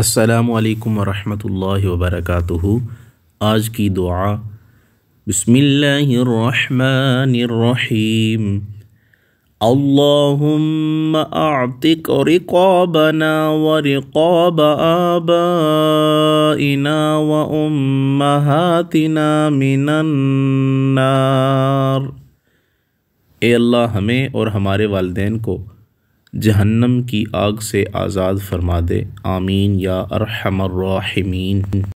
अस्सलाम वरहमतुल्लाहि वबरकातुहु आज की दुआ बिस्मिल्लाहिर्रहमानिर्रहीम اللهم أعتق رقابنا ورقاب آبائنا وأمهاتنا من النار ए अल्लाह हमें और हमारे वालदेन को جہنم کی آگ سے آزاد فرما دے آمین یا ارحم الراحمین